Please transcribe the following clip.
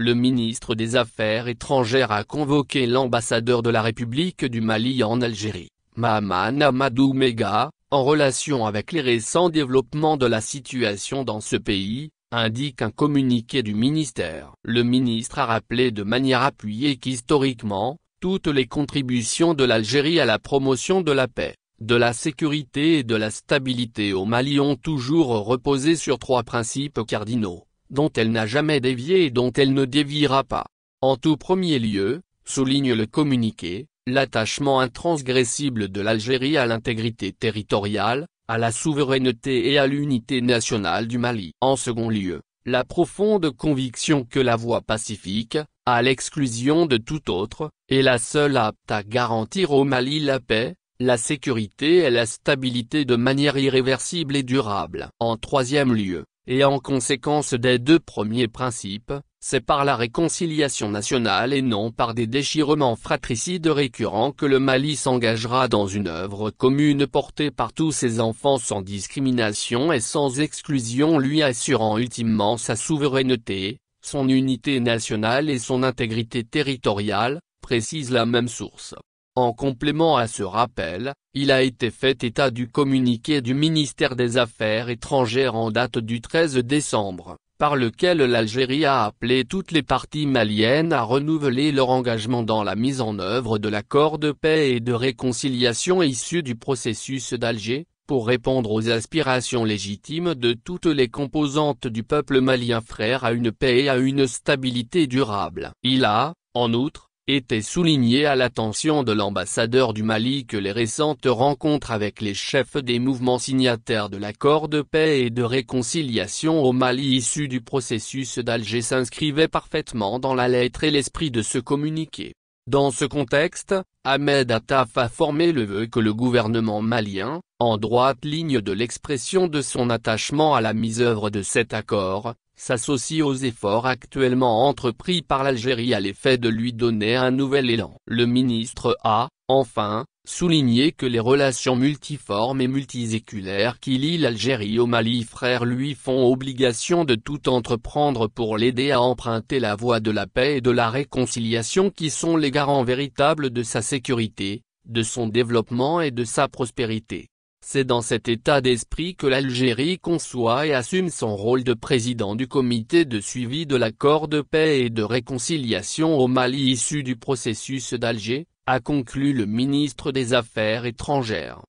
le ministre des Affaires étrangères a convoqué l'ambassadeur de la République du Mali en Algérie, Mahaman Amadou Mega, en relation avec les récents développements de la situation dans ce pays, indique un communiqué du ministère. Le ministre a rappelé de manière appuyée qu'historiquement, toutes les contributions de l'Algérie à la promotion de la paix, de la sécurité et de la stabilité au Mali ont toujours reposé sur trois principes cardinaux dont elle n'a jamais dévié et dont elle ne déviera pas. En tout premier lieu, souligne le communiqué, l'attachement intransgressible de l'Algérie à l'intégrité territoriale, à la souveraineté et à l'unité nationale du Mali. En second lieu, la profonde conviction que la voie pacifique, à l'exclusion de tout autre, est la seule apte à garantir au Mali la paix, la sécurité et la stabilité de manière irréversible et durable. En troisième lieu, et en conséquence des deux premiers principes, c'est par la réconciliation nationale et non par des déchirements fratricides récurrents que le Mali s'engagera dans une œuvre commune portée par tous ses enfants sans discrimination et sans exclusion lui assurant ultimement sa souveraineté, son unité nationale et son intégrité territoriale, précise la même source. En complément à ce rappel, il a été fait état du communiqué du ministère des Affaires étrangères en date du 13 décembre, par lequel l'Algérie a appelé toutes les parties maliennes à renouveler leur engagement dans la mise en œuvre de l'accord de paix et de réconciliation issu du processus d'Alger, pour répondre aux aspirations légitimes de toutes les composantes du peuple malien frère à une paix et à une stabilité durable. Il a, en outre, était souligné à l'attention de l'ambassadeur du Mali que les récentes rencontres avec les chefs des mouvements signataires de l'accord de paix et de réconciliation au Mali issu du processus d'Alger s'inscrivaient parfaitement dans la lettre et l'esprit de ce communiqué. Dans ce contexte, Ahmed Attaf a formé le vœu que le gouvernement malien, en droite ligne de l'expression de son attachement à la mise œuvre de cet accord, s'associe aux efforts actuellement entrepris par l'Algérie à l'effet de lui donner un nouvel élan. Le ministre a, enfin, souligné que les relations multiformes et multiséculaires qui lient l'Algérie au Mali frère lui font obligation de tout entreprendre pour l'aider à emprunter la voie de la paix et de la réconciliation qui sont les garants véritables de sa sécurité sécurité, de son développement et de sa prospérité. C'est dans cet état d'esprit que l'Algérie conçoit et assume son rôle de président du comité de suivi de l'accord de paix et de réconciliation au Mali issu du processus d'Alger, a conclu le ministre des Affaires étrangères.